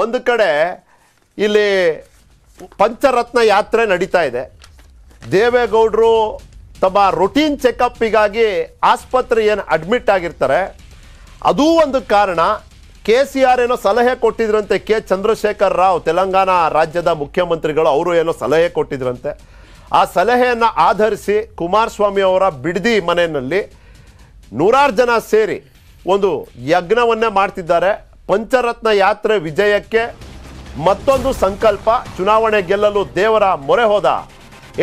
ಒಂದು ಕಡೆ ಇಲ್ಲಿ ಪಂಚರತ್ನ ಯಾತ್ರೆ ನಡೀತಾ ಇದೆ ದೇವೇಗೌಡರು ತಮ್ಮ ರೊಟೀನ್ ಚೆಕಪ್ಪಿಗಾಗಿ ಆಸ್ಪತ್ರೆ ಏನು ಅಡ್ಮಿಟ್ ಆಗಿರ್ತಾರೆ ಅದೂ ಒಂದು ಕಾರಣ ಕೆ ಸಿ ಆರ್ ಏನೋ ಸಲಹೆ ಕೊಟ್ಟಿದ್ರಂತೆ ಕೆ ಚಂದ್ರಶೇಖರ್ ರಾವ್ ತೆಲಂಗಾಣ ರಾಜ್ಯದ ಮುಖ್ಯಮಂತ್ರಿಗಳು ಅವರು ಏನೋ ಸಲಹೆ ಕೊಟ್ಟಿದ್ರಂತೆ ಆ ಸಲಹೆಯನ್ನು ಆಧರಿಸಿ ಕುಮಾರಸ್ವಾಮಿ ಅವರ ಬಿಡದಿ ಮನೆಯಲ್ಲಿ ನೂರಾರು ಜನ ಸೇರಿ ಒಂದು ಯಜ್ಞವನ್ನೇ ಮಾಡ್ತಿದ್ದಾರೆ ಪಂಚರತ್ನ ಯಾತ್ರೆ ವಿಜಯಕ್ಕೆ ಮತ್ತೊಂದು ಸಂಕಲ್ಪ ಚುನಾವಣೆ ಗೆಲ್ಲಲು ದೇವರ ಮೊರೆ ಹೋದ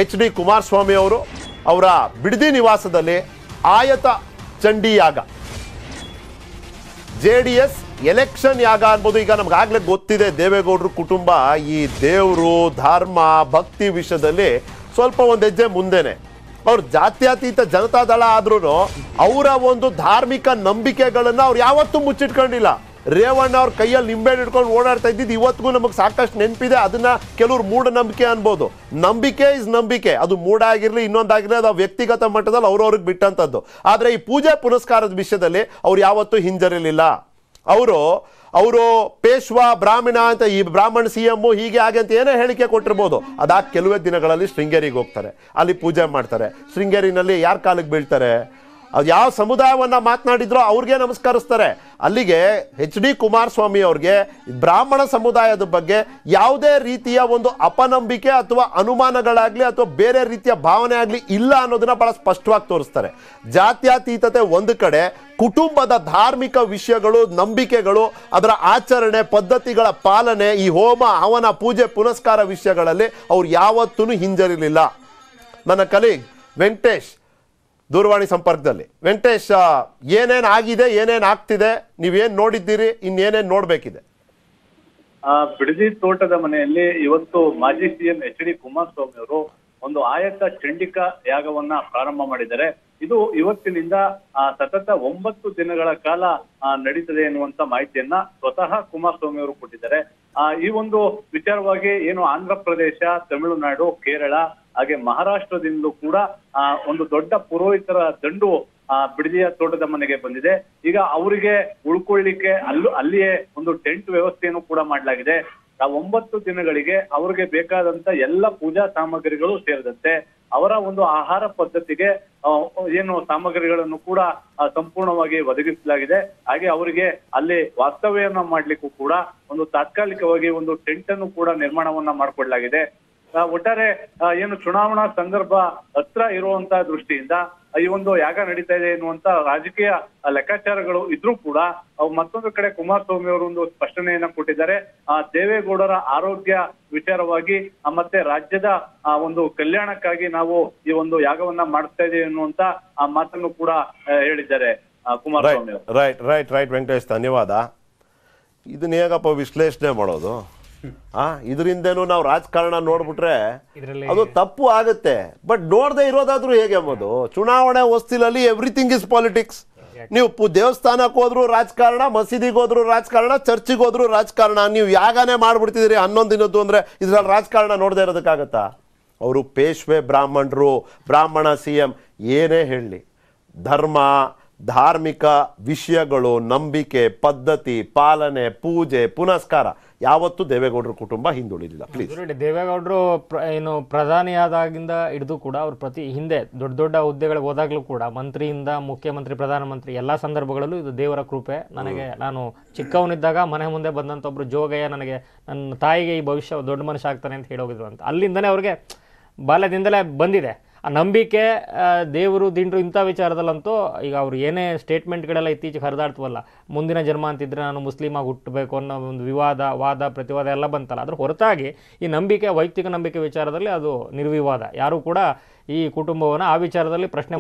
ಎಚ್ ಡಿ ಕುಮಾರಸ್ವಾಮಿ ಅವರು ಅವರ ಬಿಡದಿ ನಿವಾಸದಲ್ಲಿ ಆಯತ ಚಂಡಿಯಾಗ ಜೆ ಡಿ ಎಸ್ ಎಲೆಕ್ಷನ್ ಯಾಗ ಅನ್ಬೋದು ಈಗ ನಮಗಾಗಲೇ ಗೊತ್ತಿದೆ ದೇವೇಗೌಡರು ಕುಟುಂಬ ಈ ದೇವರು ಧರ್ಮ ಭಕ್ತಿ ವಿಷಯದಲ್ಲಿ ಸ್ವಲ್ಪ ಒಂದು ಹೆಜ್ಜೆ ಮುಂದೆನೆ ಅವ್ರು ಜಾತ್ಯತೀತ ಜನತಾದಳ ಆದ್ರೂ ಅವರ ಒಂದು ಧಾರ್ಮಿಕ ನಂಬಿಕೆಗಳನ್ನು ಅವ್ರು ಯಾವತ್ತೂ ಮುಚ್ಚಿಟ್ಕೊಂಡಿಲ್ಲ ರೇವಣ್ಣ ಅವ್ರ ಕೈಯಲ್ಲಿ ನಿಂಬೆಹಣ್ಣು ಹಿಡ್ಕೊಂಡು ಓಡಾಡ್ತಾ ಇದ್ದಿದ್ದು ಇವತ್ತಿಗೂ ನಮಗೆ ಸಾಕಷ್ಟು ನೆನಪಿದೆ ಅದನ್ನ ಕೆಲವರು ಮೂಢನಂಬಿಕೆ ಅನ್ಬೋದು ನಂಬಿಕೆ ಇಸ್ ನಂಬಿಕೆ ಅದು ಮೂಢ ಆಗಿರಲಿ ಇನ್ನೊಂದಾಗಿರಲಿ ಅದು ವ್ಯಕ್ತಿಗತ ಮಟ್ಟದಲ್ಲಿ ಅವ್ರವ್ರಿಗೆ ಬಿಟ್ಟಂಥದ್ದು ಆದರೆ ಈ ಪೂಜೆ ಪುನಸ್ಕಾರದ ವಿಷಯದಲ್ಲಿ ಅವ್ರು ಯಾವತ್ತೂ ಹಿಂಜರಿಲಿಲ್ಲ ಅವರು ಅವರು ಪೇಶ್ವ ಬ್ರಾಹ್ಮಣ ಅಂತ ಈ ಬ್ರಾಹ್ಮಣ ಸಿ ಎಮ್ಮು ಹೀಗೆ ಹಾಗೆ ಅಂತ ಏನೇ ಹೇಳಿಕೆ ಕೊಟ್ಟಿರ್ಬೋದು ಅದಾಗ ಕೆಲವೇ ದಿನಗಳಲ್ಲಿ ಶೃಂಗೇರಿಗೆ ಹೋಗ್ತಾರೆ ಅಲ್ಲಿ ಪೂಜೆ ಮಾಡ್ತಾರೆ ಶೃಂಗೇರಿನಲ್ಲಿ ಯಾರ ಕಾಲಕ್ಕೆ ಬೀಳ್ತಾರೆ ಅದು ಯಾವ ಸಮುದಾಯವನ್ನು ಮಾತನಾಡಿದ್ರೋ ಅವ್ರಿಗೆ ನಮಸ್ಕರಿಸ್ತಾರೆ ಅಲ್ಲಿಗೆ ಎಚ್ ಡಿ ಕುಮಾರಸ್ವಾಮಿ ಅವ್ರಿಗೆ ಬ್ರಾಹ್ಮಣ ಸಮುದಾಯದ ಬಗ್ಗೆ ಯಾವುದೇ ರೀತಿಯ ಒಂದು ಅಪನಂಬಿಕೆ ಅಥವಾ ಅನುಮಾನಗಳಾಗಲಿ ಅಥವಾ ಬೇರೆ ರೀತಿಯ ಭಾವನೆ ಆಗಲಿ ಇಲ್ಲ ಅನ್ನೋದನ್ನ ಬಹಳ ಸ್ಪಷ್ಟವಾಗಿ ತೋರಿಸ್ತಾರೆ ಜಾತ್ಯಾತೀತತೆ ಒಂದು ಕಡೆ ಕುಟುಂಬದ ಧಾರ್ಮಿಕ ವಿಷಯಗಳು ನಂಬಿಕೆಗಳು ಅದರ ಆಚರಣೆ ಪದ್ಧತಿಗಳ ಪಾಲನೆ ಈ ಹೋಮ ಹವನ ಪೂಜೆ ಪುನಸ್ಕಾರ ವಿಷಯಗಳಲ್ಲಿ ಅವ್ರು ಯಾವತ್ತೂ ಹಿಂಜರಿಲಿಲ್ಲ ನನ್ನ ಕಲೀಗ್ ವೆಂಕಟೇಶ್ ದೂರವಾಣಿ ಸಂಪರ್ಕದಲ್ಲಿ ವೆಂಕಟೇಶ್ ಏನೇನ್ ಆಗಿದೆ ಏನೇನ್ ಆಗ್ತಿದೆ ನೀವೇನ್ ನೋಡಿದ್ದೀರಿ ಇನ್ನೇನೇನ್ ನೋಡ್ಬೇಕಿದೆ ಬಿಡದಿ ತೋಟದ ಮನೆಯಲ್ಲಿ ಇವತ್ತು ಮಾಜಿ ಸಿಎಂ ಎಚ್ ಡಿ ಕುಮಾರಸ್ವಾಮಿ ಅವರು ಒಂದು ಆಯತ ಚಂಡಿಕಾ ಯಾಗವನ್ನ ಪ್ರಾರಂಭ ಮಾಡಿದ್ದಾರೆ ಇದು ಇವತ್ತಿನಿಂದ ಸತತ ಒಂಬತ್ತು ದಿನಗಳ ಕಾಲ ನಡೀತದೆ ಎನ್ನುವಂತ ಮಾಹಿತಿಯನ್ನ ಸ್ವತಃ ಕುಮಾರಸ್ವಾಮಿ ಅವರು ಕೊಟ್ಟಿದ್ದಾರೆ ಈ ಒಂದು ವಿಚಾರವಾಗಿ ಏನು ಆಂಧ್ರ ಪ್ರದೇಶ ತಮಿಳುನಾಡು ಕೇರಳ ಹಾಗೆ ಮಹಾರಾಷ್ಟ್ರದಿಂದಲೂ ಕೂಡ ಒಂದು ದೊಡ್ಡ ಪುರೋಹಿತರ ದಂಡು ಆ ಬಿಡದಿಯ ತೋಟದ ಮನೆಗೆ ಬಂದಿದೆ ಈಗ ಅವರಿಗೆ ಉಳ್ಕೊಳ್ಳಿಕ್ಕೆ ಅಲ್ಲೂ ಅಲ್ಲಿಯೇ ಒಂದು ಟೆಂಟ್ ವ್ಯವಸ್ಥೆಯನ್ನು ಕೂಡ ಮಾಡಲಾಗಿದೆ ಆ ಒಂಬತ್ತು ದಿನಗಳಿಗೆ ಅವರಿಗೆ ಬೇಕಾದಂತ ಎಲ್ಲ ಪೂಜಾ ಸಾಮಗ್ರಿಗಳು ಸೇರಿದಂತೆ ಅವರ ಒಂದು ಆಹಾರ ಪದ್ಧತಿಗೆ ಏನು ಸಾಮಗ್ರಿಗಳನ್ನು ಕೂಡ ಸಂಪೂರ್ಣವಾಗಿ ಒದಗಿಸಲಾಗಿದೆ ಹಾಗೆ ಅವರಿಗೆ ಅಲ್ಲಿ ವಾಸ್ತವ್ಯವನ್ನ ಮಾಡ್ಲಿಕ್ಕೂ ಕೂಡ ಒಂದು ತಾತ್ಕಾಲಿಕವಾಗಿ ಒಂದು ಟೆಂಟ್ ಅನ್ನು ಕೂಡ ನಿರ್ಮಾಣವನ್ನ ಮಾಡಿಕೊಡ್ಲಾಗಿದೆ ಒಟ್ಟಾರೆ ಏನು ಚುನಾವಣಾ ಸಂದರ್ಭ ಹತ್ರ ಇರುವಂತ ದೃಷ್ಟಿಯಿಂದ ಈ ಒಂದು ಯಾಗ ನಡೀತಾ ಇದೆ ಎನ್ನುವಂತ ರಾಜಕೀಯ ಲೆಕ್ಕಾಚಾರಗಳು ಇದ್ರೂ ಕೂಡ ಮತ್ತೊಂದು ಕಡೆ ಕುಮಾರಸ್ವಾಮಿ ಅವರು ಒಂದು ಸ್ಪಷ್ಟನೆಯನ್ನ ಕೊಟ್ಟಿದ್ದಾರೆ ಆ ದೇವೇಗೌಡರ ಆರೋಗ್ಯ ವಿಚಾರವಾಗಿ ಮತ್ತೆ ರಾಜ್ಯದ ಆ ಒಂದು ಕಲ್ಯಾಣಕ್ಕಾಗಿ ನಾವು ಈ ಒಂದು ಯಾಗವನ್ನ ಮಾಡ್ತಾ ಇದ್ದೇವೆ ಎನ್ನುವಂತ ಆ ಮಾತನ್ನು ಕೂಡ ಹೇಳಿದ್ದಾರೆ Kumaraswamy right right right Venkatesh ಧನ್ಯವಾದ ಇದನ್ನ ಹೇಗಪ್ಪ ವಿಶ್ಲೇಷಣೆ ಮಾಡೋದು ಆ ಇದರಿಂದೇನು ನಾವು ರಾಜಕಾರಣ ನೋಡ್ಬಿಟ್ರೆ ಅದು ತಪ್ಪು ಆಗುತ್ತೆ ಬಟ್ ನೋಡದೆ ಇರೋದಾದ್ರೂ ಹೇಗೆ ಎಂಬುದು ಚುನಾವಣೆ ಹೊಸ್ತಿಲಲ್ಲಿ ಎವ್ರಿಥಿಂಗ್ ಇಸ್ ಪಾಲಿಟಿಕ್ಸ್ ನೀವು ದೇವಸ್ಥಾನಕ್ಕೆ ಹೋದ್ರು ರಾಜಕಾರಣ ಮಸೀದಿಗೆ ಹೋದ್ರು ರಾಜಕಾರಣ ಚರ್ಚಿಗೆ ಹೋದ್ರು ರಾಜಕಾರಣ ನೀವು ಯಾಗಾನೇ ಮಾಡ್ಬಿಡ್ತಿದ್ದೀರಿ ಹನ್ನೊಂದು ದಿನದ್ದು ಅಂದ್ರೆ ಇದ್ರಲ್ಲಿ ರಾಜಕಾರಣ ನೋಡದೆ ಇರೋದಕ್ಕಾಗತ್ತಾ ಅವರು ಪೇಶ್ವೆ ಬ್ರಾಹ್ಮಣರು ಬ್ರಾಹ್ಮಣ ಸಿ ಎಂ ಏನೇ ಹೇಳಲಿ ಧರ್ಮ ಧಾರ್ಮಿಕ ವಿಷಯಗಳು ನಂಬಿಕೆ ಪದ್ಧತಿ ಪಾಲನೆ ಪೂಜೆ ಪುನಸ್ಕಾರ ಯಾವತ್ತೂ ದೇವೇಗೌಡರ ಕುಟುಂಬ ಹಿಂದುಳಿದಿಲ್ಲ ಪ್ಲೀಸ್ ನೋಡಿ ದೇವೇಗೌಡರು ಏನು ಪ್ರಧಾನಿಯಾದಾಗಿಂದ ಹಿಡಿದು ಕೂಡ ಅವರು ಪ್ರತಿ ಹಿಂದೆ ದೊಡ್ಡ ದೊಡ್ಡ ಹುದ್ದೆಗಳಿಗೆ ಹೋದಾಗಲೂ ಕೂಡ ಮಂತ್ರಿಯಿಂದ ಮುಖ್ಯಮಂತ್ರಿ ಪ್ರಧಾನಮಂತ್ರಿ ಎಲ್ಲ ಸಂದರ್ಭಗಳಲ್ಲೂ ಇದು ದೇವರ ಕೃಪೆ ನನಗೆ ನಾನು ಚಿಕ್ಕವನಿದ್ದಾಗ ಮನೆ ಮುಂದೆ ಬಂದಂಥ ಒಬ್ಬರು ಜೋಗಯ್ಯ ನನಗೆ ನನ್ನ ತಾಯಿಗೆ ಈ ಭವಿಷ್ಯ ದೊಡ್ಡ ಮನುಷ್ಯ ಆಗ್ತಾನೆ ಅಂತ ಹೇಳೋಗಿದ್ರು ಅಂತ ಅಲ್ಲಿಂದನೇ ಅವ್ರಿಗೆ ಬಾಲ್ಯದಿಂದಲೇ ಬಂದಿದೆ ಆ ನಂಬಿಕೆ ದೇವರು ದಿಂಡ್ರು ಇಂಥ ವಿಚಾರದಲ್ಲಂತೂ ಈಗ ಅವ್ರು ಏನೇ ಸ್ಟೇಟ್ಮೆಂಟ್ಗಳೆಲ್ಲ ಇತ್ತೀಚೆಗೆ ಹರಿದಾಡ್ತವಲ್ಲ ಮುಂದಿನ ಜನ್ಮ ಅಂತಿದ್ರೆ ನಾನು ಮುಸ್ಲಿಮಾಗಿ ಹುಟ್ಟಬೇಕು ಅನ್ನೋ ಒಂದು ವಿವಾದ ವಾದ ಪ್ರತಿವಾದ ಎಲ್ಲ ಬಂತಲ್ಲ ಅದ್ರ ಹೊರತಾಗಿ ಈ ನಂಬಿಕೆ ವೈಯಕ್ತಿಕ ನಂಬಿಕೆ ವಿಚಾರದಲ್ಲಿ ಅದು ನಿರ್ವಿವಾದ ಯಾರು ಕೂಡ ಈ ಕುಟುಂಬವನ್ನು ಆ ವಿಚಾರದಲ್ಲಿ ಪ್ರಶ್ನೆ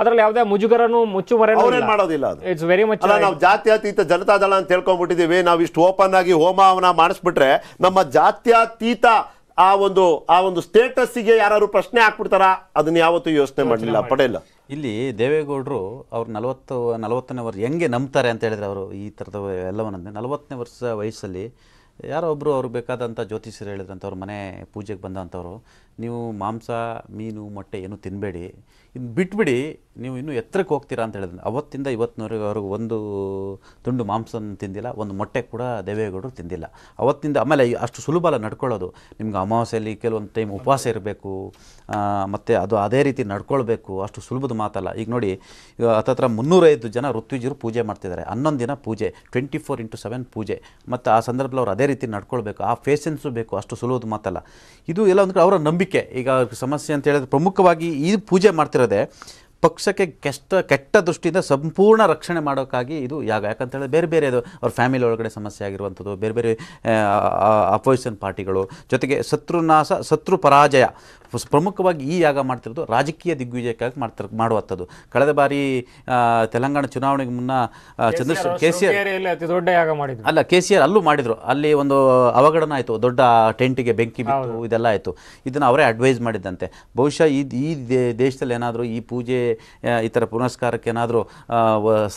ಅದರಲ್ಲಿ ಯಾವುದೇ ಮುಜುಗರನು ಮುಚ್ಚುಮರೆ ಮಾಡೋದಿಲ್ಲ ಇಟ್ಸ್ ವೆರಿ ಮಚ್ ನಾವು ಜಾತ್ಯತೀತ ಜನತಾದಳ ಅಂತ ಹೇಳ್ಕೊಂಡ್ಬಿಟ್ಟಿದ್ದೀವಿ ನಾವು ಇಷ್ಟು ಓಪನ್ ಆಗಿ ಹೋಮವನ್ನ ಮಾಡಿಸ್ಬಿಟ್ರೆ ನಮ್ಮ ಜಾತ್ಯತೀತ ಆ ಒಂದು ಆ ಒಂದು ಸ್ಟೇಟಸ್ಸಿಗೆ ಯಾರು ಪ್ರಶ್ನೆ ಹಾಕ್ಬಿಡ್ತಾರಾ ಅದನ್ನ ಯಾವತ್ತೂ ಯೋಚನೆ ಮಾಡಲಿಲ್ಲ ಇಲ್ಲ ಇಲ್ಲಿ ದೇವೇಗೌಡರು ಅವ್ರು ನಲವತ್ತು ನಲವತ್ತನೇ ವರ್ಷ ಹೆಂಗೆ ನಂಬ್ತಾರೆ ಅಂತ ಹೇಳಿದ್ರೆ ಅವರು ಈ ಥರದ ಎಲ್ಲವನ್ನೇ ನಲವತ್ತನೇ ವರ್ಷ ವಯಸ್ಸಲ್ಲಿ ಯಾರೋ ಒಬ್ಬರು ಅವ್ರಿಗೆ ಬೇಕಾದಂಥ ಜ್ಯೋತಿಷ್ಯರು ಹೇಳಿದ್ರಂಥವ್ರು ಮನೆ ಪೂಜೆಗೆ ಬಂದಂಥವ್ರು ನೀವು ಮಾಂಸ ಮೀನು ಮೊಟ್ಟೆ ಏನು ತಿನ್ನಬೇಡಿ ಇದು ಬಿಟ್ಬಿಡಿ ನೀವು ಇನ್ನೂ ಎತ್ತರಕ್ಕೆ ಹೋಗ್ತೀರಾ ಅಂತ ಹೇಳಿದ್ರೆ ಅವತ್ತಿಂದ ಇವತ್ತಿನವರೆಗೆ ಅವ್ರಿಗೆ ಒಂದು ತುಂಡು ಮಾಂಸನ ತಿಂದಿಲ್ಲ ಒಂದು ಮೊಟ್ಟೆ ಕೂಡ ದೇವೇಗೌಡರು ತಿಂದಿಲ್ಲ ಅವತ್ತಿಂದ ಆಮೇಲೆ ಅಷ್ಟು ಸುಲಭ ಅಲ್ಲ ನಡ್ಕೊಳ್ಳೋದು ನಿಮ್ಗೆ ಅಮಾವಾಸ್ಯೆಯಲ್ಲಿ ಕೆಲವೊಂದು ಟೈಮ್ ಉಪವಾಸ ಇರಬೇಕು ಮತ್ತು ಅದು ಅದೇ ರೀತಿ ನಡ್ಕೊಳ್ಬೇಕು ಅಷ್ಟು ಸುಲಭದ ಮಾತಲ್ಲ ಈಗ ನೋಡಿ ಈಗ ಹತ್ತತ್ರ ಮುನ್ನೂರೈದು ಜನ ಋತ್ವಿಜರು ಪೂಜೆ ಮಾಡ್ತಿದ್ದಾರೆ ಹನ್ನೊಂದು ದಿನ ಪೂಜೆ ಟ್ವೆಂಟಿ ಫೋರ್ ಇಂಟು ಸೆವೆನ್ ಪೂಜೆ ಮತ್ತು ಆ ಸಂದರ್ಭದಲ್ಲಿ ಅವರು ಅದೇ ರೀತಿ ನಡ್ಕೊಳ್ಬೇಕು ಆ ಫೇಸೆನ್ಸು ಬೇಕು ಅಷ್ಟು ಸುಲಭದ ಮಾತಲ್ಲ ಇದು ಎಲ್ಲ ಒಂದು ಅವರ ನಂಬಿಕೆ ಈಗ ಸಮಸ್ಯೆ ಅಂತ ಹೇಳಿದ್ರೆ ಪ್ರಮುಖವಾಗಿ ಈ ಪೂಜೆ ಮಾಡ್ತಿರೋದೆ ಪಕ್ಷಕ್ಕೆ ಕೆಷ್ಟ ಕೆಟ್ಟ ದೃಷ್ಟಿಯಿಂದ ಸಂಪೂರ್ಣ ರಕ್ಷಣೆ ಮಾಡೋಕ್ಕಾಗಿ ಇದು ಯಾಗ ಯಾಕಂತೇಳಿದ್ರೆ ಬೇರೆ ಬೇರೆ ಅದು ಅವ್ರ ಫ್ಯಾಮಿಲಿ ಒಳಗಡೆ ಸಮಸ್ಯೆ ಆಗಿರುವಂಥದ್ದು ಬೇರೆ ಬೇರೆ ಅಪೋಸಿಷನ್ ಪಾರ್ಟಿಗಳು ಜೊತೆಗೆ ಶತ್ರುನಾಶ ಶತ್ರು ಪರಾಜಯ ಪ್ರಮುಖವಾಗಿ ಈ ಯಾಗ ಮಾಡ್ತಿರೋದು ರಾಜಕೀಯ ದಿಗ್ವಿಜಯಕ್ಕಾಗಿ ಮಾಡ್ತಿರ್ ಮಾಡುವಂಥದ್ದು ಕಳೆದ ಬಾರಿ ತೆಲಂಗಾಣ ಚುನಾವಣೆಗೆ ಮುನ್ನ ಚಂದ್ರಶೇಖರ್ ಕೆ ಸಿ ಆರ್ ಅತಿ ದೊಡ್ಡ ಯಾಗ ಮಾಡಿದ್ರು ಅಲ್ಲ ಕೆ ಸಿ ಆರ್ ಅಲ್ಲೂ ಮಾಡಿದರು ಅಲ್ಲಿ ಒಂದು ಅವಘಡನ ಆಯಿತು ದೊಡ್ಡ ಟೆಂಟಿಗೆ ಬೆಂಕಿ ಬಿತ್ತು ಇದೆಲ್ಲ ಆಯಿತು ಇದನ್ನು ಅವರೇ ಅಡ್ವೈಸ್ ಮಾಡಿದ್ದಂತೆ ಬಹುಶಃ ಈ ಈ ದೇಶದಲ್ಲಿ ಏನಾದರೂ ಈ ಪೂಜೆ ಈ ಥರ ಪುನಸ್ಕಾರಕ್ಕೆ ಏನಾದರೂ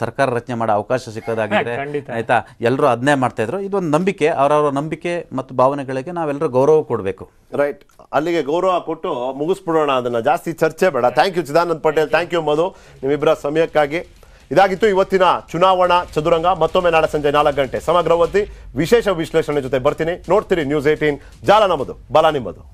ಸರ್ಕಾರ ರಚನೆ ಮಾಡೋ ಅವಕಾಶ ಸಿಕ್ಕೋದಾಗಿದ್ದರೆ ಆಯಿತಾ ಎಲ್ಲರೂ ಅದನ್ನೇ ಇದ್ರು ಇದೊಂದು ನಂಬಿಕೆ ಅವರವರ ನಂಬಿಕೆ ಮತ್ತು ಭಾವನೆಗಳಿಗೆ ನಾವೆಲ್ಲರೂ ಗೌರವ ಕೊಡಬೇಕು ರೈಟ್ ಅಲ್ಲಿಗೆ ಗೌರವ ಕೊಟ್ಟು ಮುಗಿಸ್ಬಿಡೋಣ ಅದನ್ನ ಜಾಸ್ತಿ ಚರ್ಚೆ ಬೇಡ thank you Chidananda Patel thank you Madhu ನಿಮ್ಮಿಬ್ಬರ ಸಮಯಕ್ಕಾಗಿ ಇದಾಗಿತ್ತು ಇವತ್ತಿನ ಚುನಾವಣಾ ಚದುರಂಗ ಮತ್ತೊಮ್ಮೆ ನಾಳೆ ಸಂಜೆ ನಾಲ್ಕು ಗಂಟೆ ಸಮಗ್ರವತಿ ವಿಶೇಷ ವಿಶ್ಲೇಷಣೆ ಜೊತೆ ಬರ್ತೀನಿ ನೋಡ್ತೀರಿ ನ್ಯೂಸ್ ಏಯ್ಟೀನ್ ಜಾಲ ನಮ್ಮದು ಬಲ ನಿಮ್ಮದು